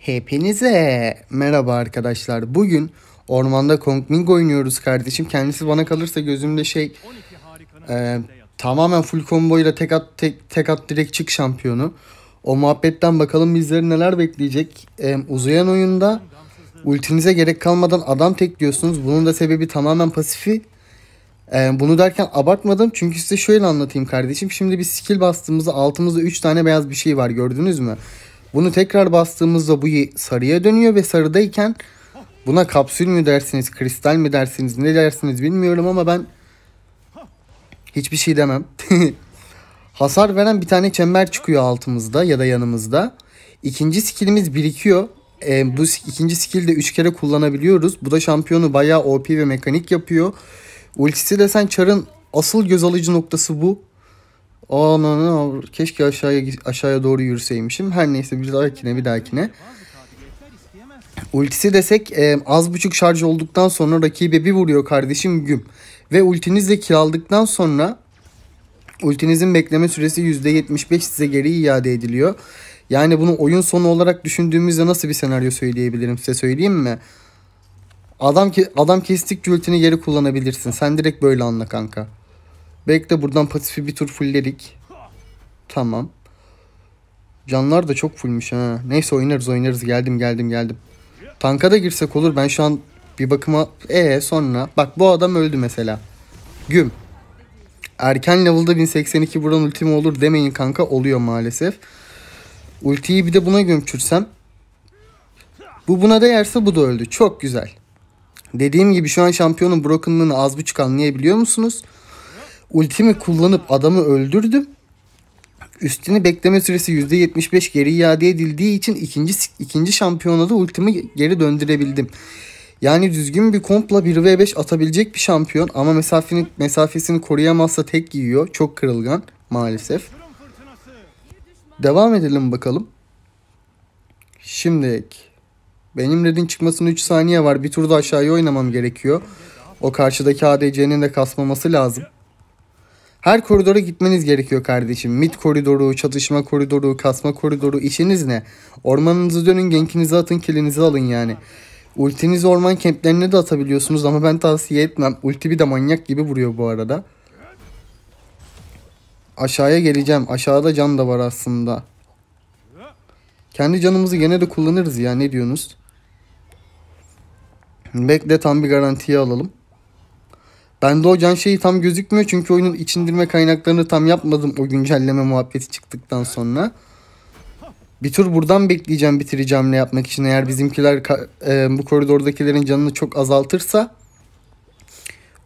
Hepinize merhaba arkadaşlar. Bugün ormanda Kong Ming oynuyoruz kardeşim. Kendisi bana kalırsa gözümde şey e, tamamen full combo ile tek at tek, tek at direkt çık şampiyonu. O muhabbetten bakalım bizleri neler bekleyecek. E, uzayan oyunda ultinize gerek kalmadan adam tek diyorsunuz. Bunun da sebebi tamamen pasifi. E, bunu derken abartmadım çünkü size şöyle anlatayım kardeşim. Şimdi bir skill bastığımızda altımızda 3 tane beyaz bir şey var gördünüz mü? Bunu tekrar bastığımızda bu sarıya dönüyor ve sarıdayken buna kapsül mü dersiniz, kristal mi dersiniz, ne dersiniz bilmiyorum ama ben hiçbir şey demem. Hasar veren bir tane çember çıkıyor altımızda ya da yanımızda. İkinci skillimiz birikiyor. E, bu ikinci skill de 3 kere kullanabiliyoruz. Bu da şampiyonu bayağı OP ve mekanik yapıyor. Ultisi desen Char'ın asıl göz alıcı noktası bu. Aman keşke aşağıya aşağıya doğru yürüseymişim. Her neyse bir dahakine bir dahakine. Ultisi desek e, az buçuk şarj olduktan sonra rakibe bir vuruyor kardeşim güm. Ve ultinizle kiraldıktan sonra ultinizin bekleme süresi %75 size geri iade ediliyor. Yani bunu oyun sonu olarak düşündüğümüzde nasıl bir senaryo söyleyebilirim size söyleyeyim mi? Adam ki adam kestik ultini geri kullanabilirsin. Sen direkt böyle anla kanka. Belki de buradan pasifi bir tur fullledik. Tamam. Canlar da çok fullmüş ha. Neyse oynarız oynarız. Geldim geldim geldim. Tanka da girsek olur. Ben şu an bir bakıma... ee sonra. Bak bu adam öldü mesela. Güm. Erken level'da 1082 buran ultimi olur demeyin kanka. Oluyor maalesef. Ultiyi bir de buna gömçürsem. Bu buna değerse bu da öldü. Çok güzel. Dediğim gibi şu an şampiyonun brokenlığını az buçuk anlayabiliyor musunuz? Ultimi kullanıp adamı öldürdüm. Üstüne bekleme süresi %75 geri iade edildiği için ikinci ikinci şampiyonada ultimi geri döndürebildim. Yani düzgün bir kompla 1v5 atabilecek bir şampiyon ama mesafini, mesafesini koruyamazsa tek yiyor. Çok kırılgan maalesef. Devam edelim bakalım. Şimdilik. Benim redin çıkmasına 3 saniye var. Bir turda aşağıya oynamam gerekiyor. O karşıdaki ADC'nin de kasmaması lazım. Her koridora gitmeniz gerekiyor kardeşim. Mit koridoru, çatışma koridoru, kasma koridoru işiniz ne? Ormanınızı dönün, genkinizi atın, kilinizi alın yani. Ultinizi orman kemplerine de atabiliyorsunuz ama ben tavsiye etmem. Ulti bir de manyak gibi vuruyor bu arada. Aşağıya geleceğim. Aşağıda can da var aslında. Kendi canımızı gene de kullanırız ya ne diyorsunuz? Bekle tam bir garantiye alalım. Bende o can şeyi tam gözükmüyor çünkü oyunun içindirme kaynaklarını tam yapmadım o güncelleme muhabbeti çıktıktan sonra. Bir tur buradan bekleyeceğim bitireceğim ne yapmak için. Eğer bizimkiler e, bu koridordakilerin canını çok azaltırsa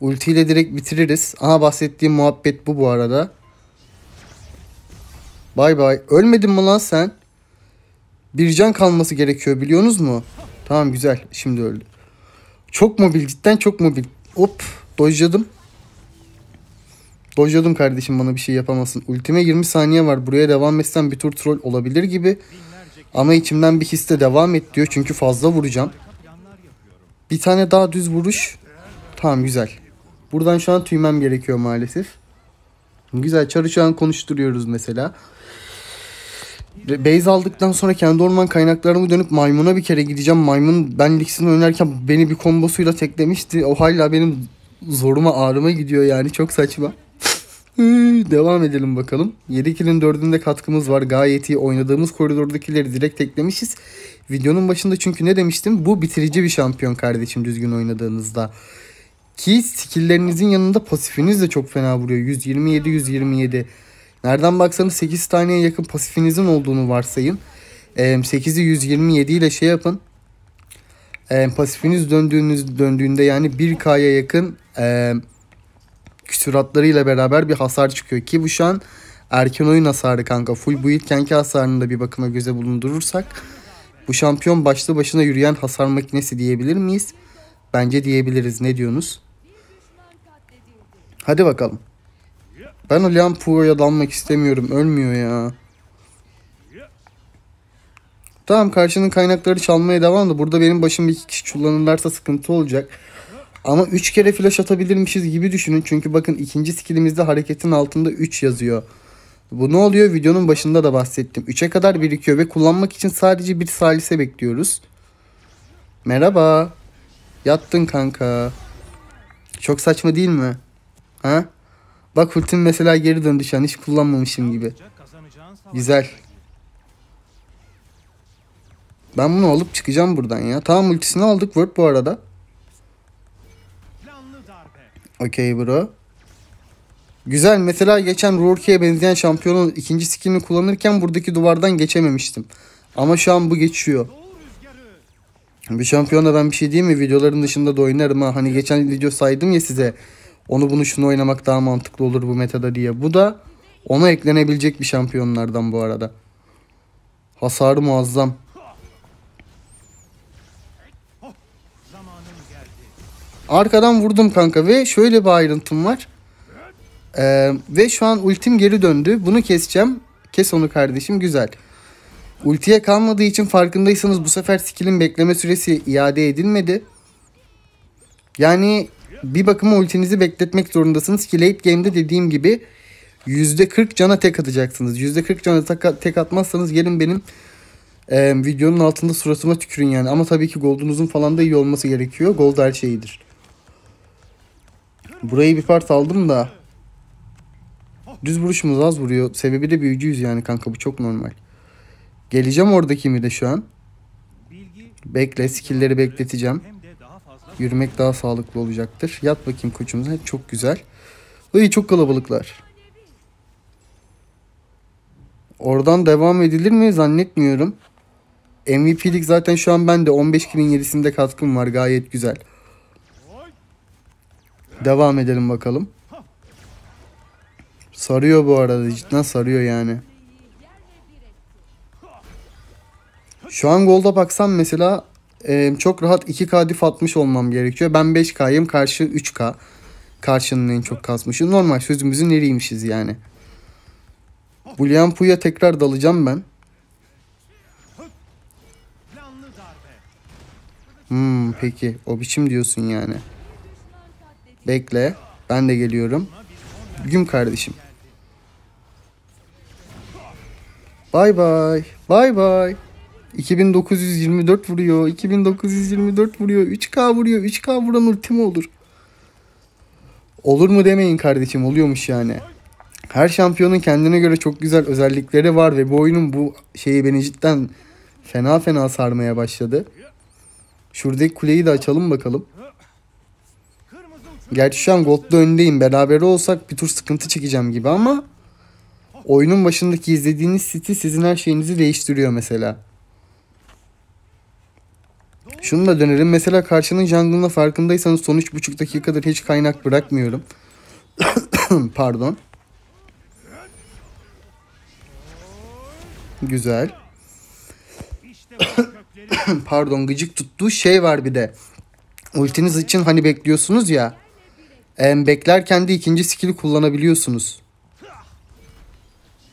ile direkt bitiririz. Aha bahsettiğim muhabbet bu bu arada. Bay bay. Ölmedin mi lan sen? Bir can kalması gerekiyor biliyorsunuz mu? Tamam güzel. Şimdi öldü. Çok mobil cidden çok mobil. Hop. Dojladım. Dojladım kardeşim bana bir şey yapamazsın. Ultime 20 saniye var. Buraya devam etsem bir tur troll olabilir gibi. Ama içimden bir his de devam et diyor. Çünkü fazla vuracağım. Bir tane daha düz vuruş. Tamam güzel. Buradan şu an tüymem gerekiyor maalesef. Güzel çarı şu an konuşturuyoruz mesela. Base aldıktan sonra kendi orman kaynaklarımı dönüp maymuna bir kere gideceğim. Maymun ben Lix'in oynarken beni bir kombosuyla teklemişti. O hala benim zoruma ağrıma gidiyor yani çok saçma. Devam edelim bakalım. 7-2'nin 4'ünde katkımız var. Gayet iyi oynadığımız koridordakileri direkt eklemişiz. Videonun başında çünkü ne demiştim? Bu bitirici bir şampiyon kardeşim düzgün oynadığınızda. Ki skilllerinizin yanında pasifiniz de çok fena vuruyor. 127-127. Nereden baksanız 8 taneye yakın pasifinizin olduğunu varsayın. 8'i 127 ile şey yapın e, pasifiniz döndüğünüz döndüğünde yani 1K'ya yakın e, küsuratlarıyla beraber bir hasar çıkıyor ki bu şu an erken oyun hasarı kanka. Full bu ilkenki hasarını da bir bakıma göze bulundurursak bu şampiyon başlı başına yürüyen hasar makinesi diyebilir miyiz? Bence diyebiliriz. Ne diyorsunuz? Hadi bakalım. Ben o Leon Puro'ya dalmak istemiyorum. Ölmüyor ya. Tamam karşının kaynakları çalmaya devam da burada benim başım bir iki kişi kullanırlarsa sıkıntı olacak. Ama 3 kere flash atabilirmişiz gibi düşünün. Çünkü bakın ikinci skillimizde hareketin altında 3 yazıyor. Bu ne oluyor? Videonun başında da bahsettim. 3'e kadar birikiyor ve kullanmak için sadece bir salise bekliyoruz. Merhaba. Yattın kanka. Çok saçma değil mi? Ha? Bak Hultin mesela geri döndü şu an hiç kullanmamışım gibi. Güzel. Ben bunu alıp çıkacağım buradan ya. Tamam ultisini aldık Word bu arada. Okey bro. Güzel. Mesela geçen Rourke'ye benzeyen şampiyonun ikinci skinini kullanırken buradaki duvardan geçememiştim. Ama şu an bu geçiyor. Bir şampiyona ben bir şey diyeyim mi? Videoların dışında da oynarım ha. Hani geçen video saydım ya size. Onu bunu şunu oynamak daha mantıklı olur bu metada diye. Bu da ona eklenebilecek bir şampiyonlardan bu arada. Hasarı muazzam. Arkadan vurdum kanka ve şöyle bir ayrıntım var. Ee, ve şu an ultim geri döndü. Bunu keseceğim. Kes onu kardeşim güzel. Ultiye kalmadığı için farkındaysanız bu sefer skill'in bekleme süresi iade edilmedi. Yani bir bakıma ultinizi bekletmek zorundasınız ki late game'de dediğim gibi %40 cana tek atacaksınız. %40 cana tek atmazsanız gelin benim e, videonun altında suratıma tükürün yani. Ama tabii ki goldunuzun falan da iyi olması gerekiyor. Gold her şeyidir. Burayı bir part aldım da. Düz vuruşumuz az vuruyor. Sebebi de büyücüyüz yani kanka bu çok normal. Geleceğim oradaki mi de şu an. Bekle skillleri bekleteceğim. Yürümek daha sağlıklı olacaktır. Yat bakayım koçumuza. Çok güzel. Ay çok kalabalıklar. Oradan devam edilir mi zannetmiyorum. MVP'lik zaten şu an bende 15 kimin gerisinde katkım var gayet güzel. Devam edelim bakalım. Sarıyor bu arada cidden sarıyor yani. Şu an golda baksam mesela e, çok rahat 2K dif atmış olmam gerekiyor. Ben 5K'yım karşı 3K. Karşının en çok kasmışı. Normal sözümüzü nereymişiz yani. Bulyan Puya tekrar dalacağım ben. Hmm, peki o biçim diyorsun yani. Bekle. Ben de geliyorum. Güm kardeşim. Bay bay. Bay bay. 2924 vuruyor. 2924 vuruyor. 3K vuruyor. 3K vuran ultim olur. Olur mu demeyin kardeşim. Oluyormuş yani. Her şampiyonun kendine göre çok güzel özellikleri var ve bu oyunun bu şeyi beni cidden fena fena sarmaya başladı. Şuradaki kuleyi de açalım bakalım. Gerçi şu an Gold'da öndeyim. Beraber olsak bir tur sıkıntı çekeceğim gibi ama oyunun başındaki izlediğiniz siti sizin her şeyinizi değiştiriyor mesela. Şunu da dönelim. Mesela karşının jungle'ına farkındaysanız son 3,5 dakikadır hiç kaynak bırakmıyorum. Pardon. Güzel. Pardon gıcık tuttuğu şey var bir de. Ultiniz için hani bekliyorsunuz ya. E, beklerken de ikinci skill'i kullanabiliyorsunuz.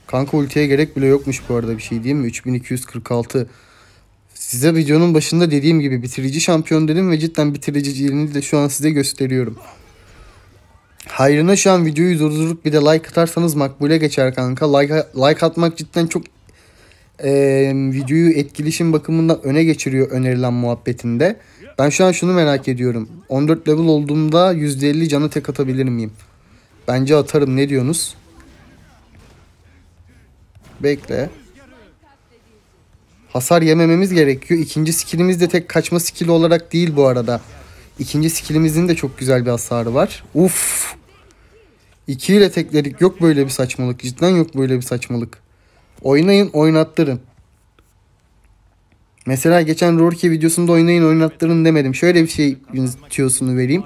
Kanka ultiye gerek bile yokmuş bu arada bir şey diyeyim mi? 3246. Size videonun başında dediğim gibi bitirici şampiyon dedim ve cidden bitiriciliğini de şu an size gösteriyorum. Hayrına şu an videoyu durdurup bir de like atarsanız makbule geçer kanka. Like, like atmak cidden çok e, videoyu etkileşim bakımından öne geçiriyor önerilen muhabbetinde. Ben şu an şunu merak ediyorum. 14 level olduğumda %50 canı tek atabilir miyim? Bence atarım ne diyorsunuz? Bekle. Hasar yemememiz gerekiyor. İkinci skillimiz de tek kaçma skilli olarak değil bu arada. İkinci skillimizin de çok güzel bir hasarı var. Uf. 2 ile tekledik. Yok böyle bir saçmalık. Cidden yok böyle bir saçmalık. Oynayın oynattırın. Mesela geçen Rourke videosunda oynayın oynattırın demedim. Şöyle bir şey tüyosunu vereyim.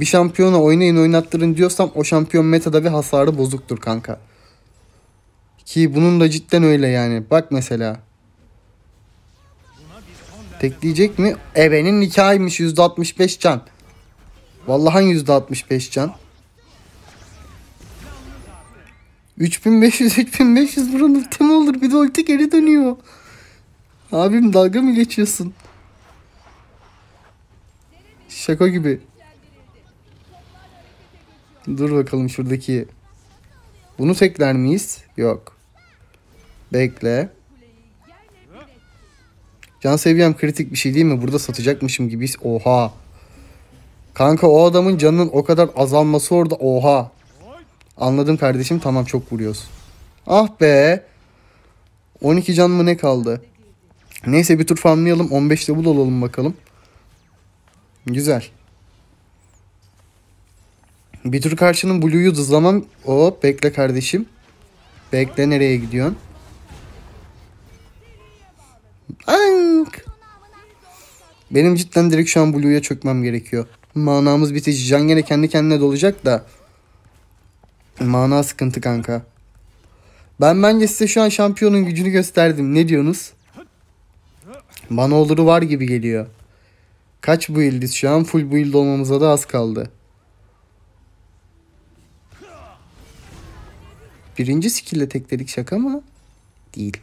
Bir şampiyona oynayın oynattırın diyorsam o şampiyon metada ve hasarı bozuktur kanka. Ki bunun da cidden öyle yani. Bak mesela. Tekleyecek mi? Ebenin nikahıymış %65 can. Vallahi %65 can. 3500 3500 buranın ulti olur? Bir de ulti geri dönüyor. Abim dalga mı geçiyorsun? Şaka gibi. Dur bakalım şuradaki. Bunu tekler miyiz? Yok. Bekle. Can seviyem kritik bir şey değil mi? Burada satacakmışım gibiyiz. Oha. Kanka o adamın canının o kadar azalması orada. Oha. Anladım kardeşim tamam çok vuruyoruz. Ah be. 12 can mı ne kaldı? Neyse bir tur farmlayalım. 15 de bulalım bakalım. Güzel. Bir tur karşının blue'yu hızlamam. Hop bekle kardeşim. Bekle nereye gidiyorsun? Ank. Benim cidden direkt şu an Blue'ya çökmem gerekiyor. Manamız bitici. Can gene kendi kendine dolacak da. Mana sıkıntı kanka. Ben bence size şu an şampiyonun gücünü gösterdim. Ne diyorsunuz? Bana oluru var gibi geliyor. Kaç buildiz? şu an? Full build olmamıza da az kaldı. Birinci skill'le tekledik şaka mı? Değil.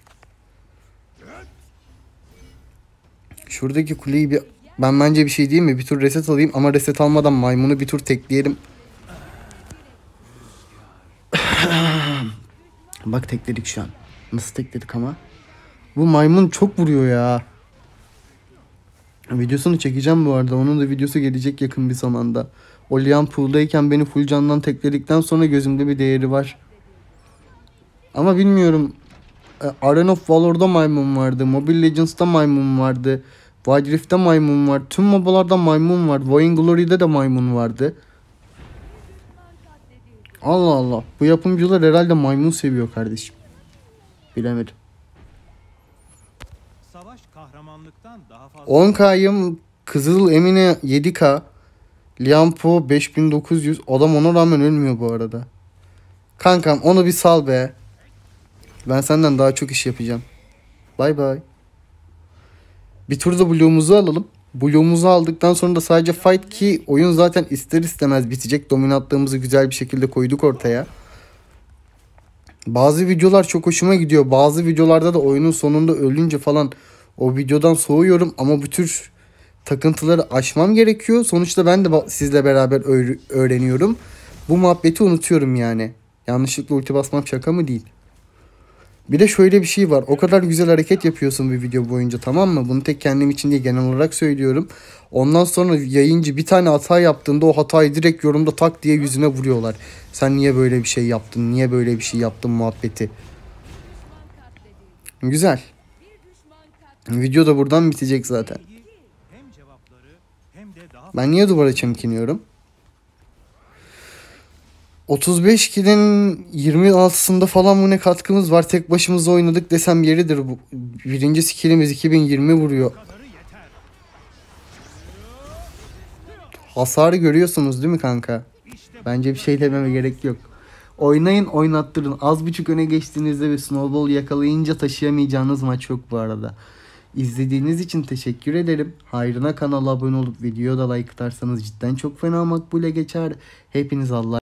Şuradaki kuleyi bir... Ben bence bir şey değil mi? Bir tur reset alayım ama reset almadan maymunu bir tur tekleyelim. Bak tekledik şu an. Nasıl tekledik ama? Bu maymun çok vuruyor ya. Videosunu çekeceğim bu arada. Onun da videosu gelecek yakın bir zamanda. O Liam Pool'dayken beni full candan tekledikten sonra gözümde bir değeri var. Ama bilmiyorum. E, Arena of Valor'da maymun vardı. Mobile Legends'da maymun vardı. Wild Rift'te maymun var. Tüm mobalarda maymun var. Voying Glory'de de maymun vardı. Allah Allah. Bu yapımcılar herhalde maymun seviyor kardeşim. Bilemedim. 10K'yım Kızıl Emine 7K Liampo 5900 Adam ona rağmen ölmüyor bu arada. Kankam onu bir sal be. Ben senden daha çok iş yapacağım. Bay bay. Bir tur da bloğumuzu alalım. Bu aldıktan sonra da sadece fight ki oyun zaten ister istemez bitecek. Dominantlığımızı güzel bir şekilde koyduk ortaya. Bazı videolar çok hoşuma gidiyor. Bazı videolarda da oyunun sonunda ölünce falan o videodan soğuyorum ama bu tür takıntıları aşmam gerekiyor. Sonuçta ben de sizle beraber öğreniyorum. Bu muhabbeti unutuyorum yani. Yanlışlıkla ulti basmam şaka mı değil? Bir de şöyle bir şey var. O kadar güzel hareket yapıyorsun bir video boyunca tamam mı? Bunu tek kendim için diye genel olarak söylüyorum. Ondan sonra yayıncı bir tane hata yaptığında o hatayı direkt yorumda tak diye yüzüne vuruyorlar. Sen niye böyle bir şey yaptın? Niye böyle bir şey yaptın muhabbeti. Güzel. Video da buradan bitecek zaten. Ben niye duvara çemkiniyorum? 35 kilin 26'sında falan bu ne katkımız var. Tek başımıza oynadık desem yeridir. Bu. Birinci skillimiz 2020 vuruyor. Hasarı görüyorsunuz değil mi kanka? Bence bir şey dememe gerek yok. Oynayın oynattırın. Az buçuk öne geçtiğinizde bir snowball yakalayınca taşıyamayacağınız maç yok bu arada. İzlediğiniz için teşekkür ederim. Hayrına kanala abone olup videoya like atarsanız cidden çok fena makbule geçer. Hepiniz Allah